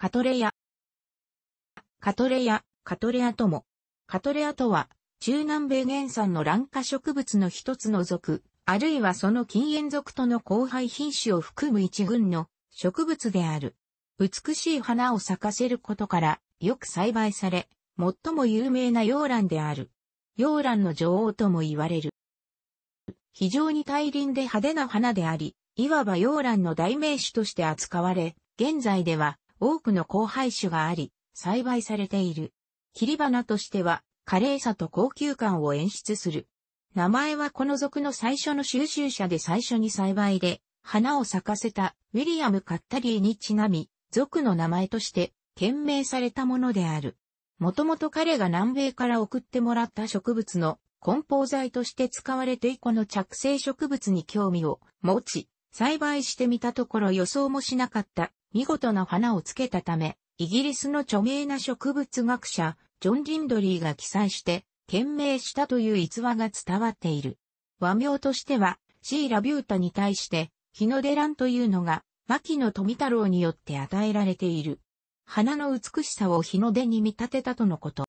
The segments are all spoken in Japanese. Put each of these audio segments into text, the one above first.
カトレア。カトレア、カトレアとも。カトレアとは、中南米原産の卵化植物の一つの属、あるいはその禁煙属との交配品種を含む一群の植物である。美しい花を咲かせることから、よく栽培され、最も有名な洋蘭である。洋蘭の女王とも言われる。非常に大輪で派手な花であり、いわば洋蘭の代名詞として扱われ、現在では多くの交配種があり、栽培されている。切り花としては、華麗さと高級感を演出する。名前はこの族の最初の収集者で最初に栽培で、花を咲かせたウィリアム・カッタリーにちなみ、族の名前として懸命されたものである。もともと彼が南米から送ってもらった植物の梱包材として使われていこの着生植物に興味を持ち、栽培してみたところ予想もしなかった見事な花をつけたため、イギリスの著名な植物学者、ジョン・リンドリーが記載して、懸命したという逸話が伝わっている。和名としては、シーラビュータに対して、日の出蘭というのが、牧野富太郎によって与えられている。花の美しさを日の出に見立てたとのこと。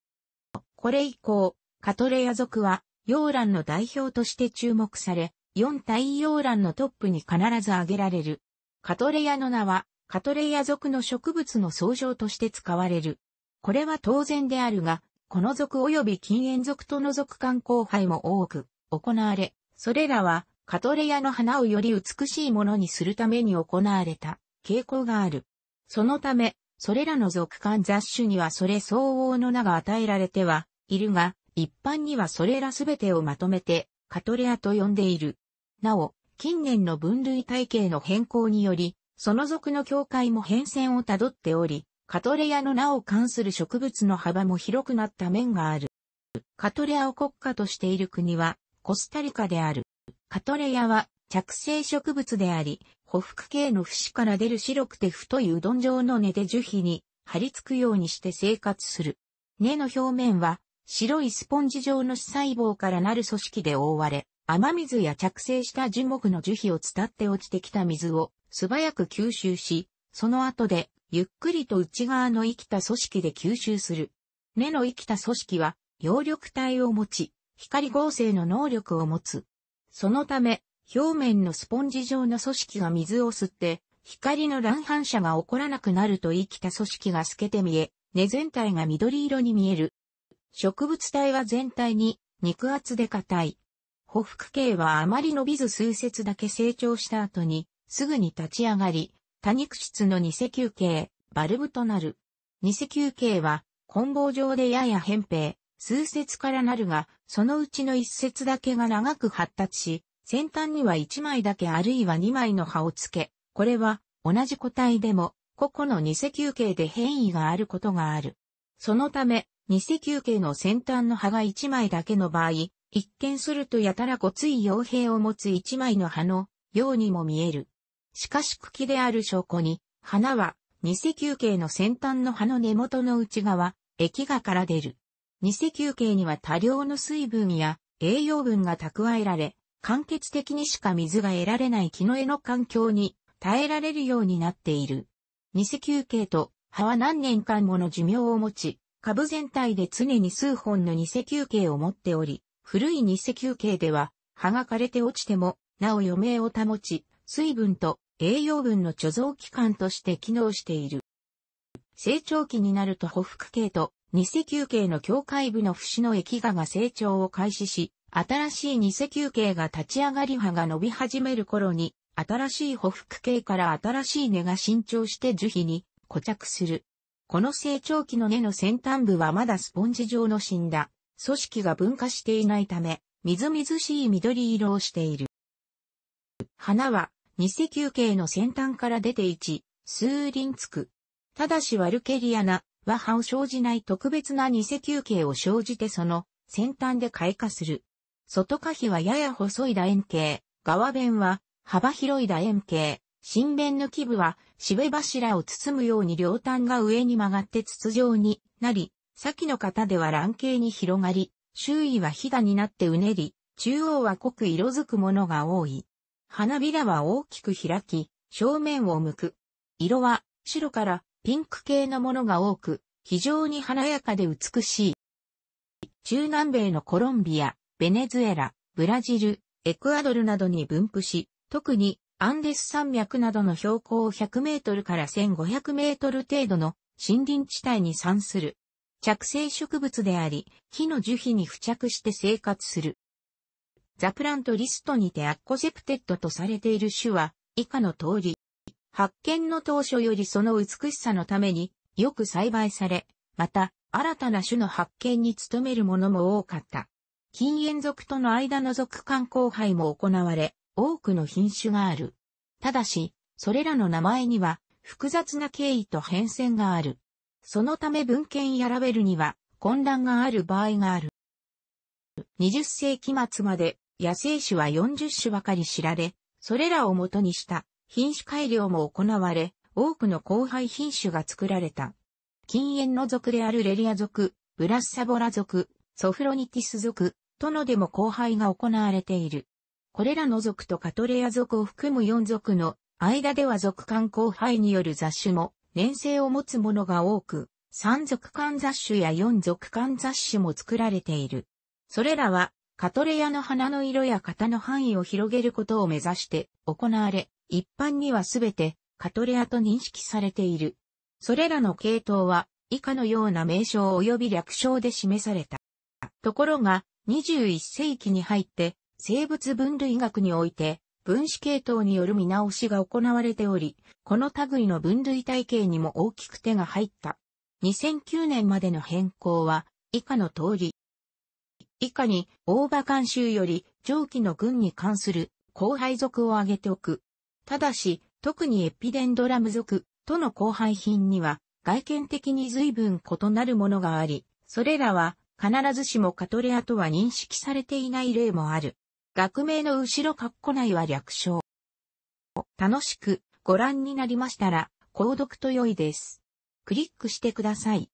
これ以降、カトレア族は、洋蘭の代表として注目され、四大洋蘭のトップに必ず挙げられる。カトレアの名は、カトレイア属の植物の総称として使われる。これは当然であるが、この属及び禁煙属との属間交配も多く行われ、それらはカトレイアの花をより美しいものにするために行われた傾向がある。そのため、それらの属間雑種にはそれ相応の名が与えられてはいるが、一般にはそれらすべてをまとめてカトレアと呼んでいる。なお、近年の分類体系の変更により、その属の境界も変遷をたどっており、カトレアの名を関する植物の幅も広くなった面がある。カトレアを国家としている国は、コスタリカである。カトレアは、着生植物であり、ホフ系の節から出る白くて太いうどん状の根で樹皮に張り付くようにして生活する。根の表面は白いスポンジ状の主細胞からなる組織で覆われ、雨水や着生した樹木の樹皮を伝って落ちてきた水を素早く吸収し、その後で、ゆっくりと内側の生きた組織で吸収する。根の生きた組織は、葉緑体を持ち、光合成の能力を持つ。そのため、表面のスポンジ状の組織が水を吸って、光の乱反射が起こらなくなると生きた組織が透けて見え、根全体が緑色に見える。植物体は全体に肉厚で硬い。匍匐系はあまり伸びず数節だけ成長した後にすぐに立ち上がり、多肉質の偽球形、バルブとなる。偽球形は、棍棒上でやや扁平、数節からなるが、そのうちの一節だけが長く発達し、先端には1枚だけあるいは2枚の葉をつけ、これは同じ個体でも個々の偽球形で変異があることがある。そのため、偽球形の先端の葉が1枚だけの場合、一見するとやたらごつい傭兵を持つ1枚の葉のようにも見える。しかし茎である証拠に、花は、偽セ球形の先端の葉の根元の内側、液がから出る。偽セ球形には多量の水分や栄養分が蓄えられ、間欠的にしか水が得られない木の絵の環境に耐えられるようになっている。偽セ球形と葉は何年間もの寿命を持ち、株全体で常に数本の偽セ球形を持っており、古い偽セ球形では葉が枯れて落ちても、なお余命を保ち、水分と栄養分の貯蔵器官として機能している。成長期になると補腹系と二石球系の境界部の節の液芽が成長を開始し、新しい二石球系が立ち上がり葉が伸び始める頃に、新しい補腹系から新しい根が伸長して樹皮に固着する。この成長期の根の先端部はまだスポンジ状の死んだ組織が分化していないため、みずみずしい緑色をしている。花はニセ球形の先端から出て1、数輪つく。ただしワルケリアナは葉を生じない特別なニセ球形を生じてその先端で開花する。外花皮はやや細い楕円形、側弁は幅広い楕円形、新弁の基部はしべ柱を包むように両端が上に曲がって筒状になり、先の方では卵形に広がり、周囲はひだになってうねり、中央は濃く色づくものが多い。花びらは大きく開き、正面を向く。色は白からピンク系のものが多く、非常に華やかで美しい。中南米のコロンビア、ベネズエラ、ブラジル、エクアドルなどに分布し、特にアンデス山脈などの標高100メートルから1500メートル程度の森林地帯に産する。着生植物であり、木の樹皮に付着して生活する。ザプラントリストにてアッコセプテッドとされている種は、以下の通り、発見の当初よりその美しさのためによく栽培され、また、新たな種の発見に努めるものも多かった。禁煙族との間の属間交配も行われ、多くの品種がある。ただし、それらの名前には複雑な経緯と変遷がある。そのため文献やラベルには混乱がある場合がある。20世紀末まで野生種は40種ばかり知られ、それらを元にした品種改良も行われ、多くの後輩品種が作られた。禁煙の属であるレリア属、ブラッサボラ属、ソフロニティス属、とのでも後輩が行われている。これらの属とカトレア属を含む4属の間では属間交配による雑種も粘性を持つものが多く、3属間雑種や4属間雑種も作られている。それらはカトレアの花の色や型の範囲を広げることを目指して行われ、一般にはすべてカトレアと認識されている。それらの系統は以下のような名称及び略称で示された。ところが、21世紀に入って生物分類学において分子系統による見直しが行われており、この類の分類体系にも大きく手が入った。2009年までの変更は以下の通り、以下に、大場監修より、上記の軍に関する、後輩属を挙げておく。ただし、特にエピデンドラム族、との後輩品には、外見的に随分異なるものがあり、それらは、必ずしもカトレアとは認識されていない例もある。学名の後ろ括弧内は略称。楽しくご覧になりましたら、購読と良いです。クリックしてください。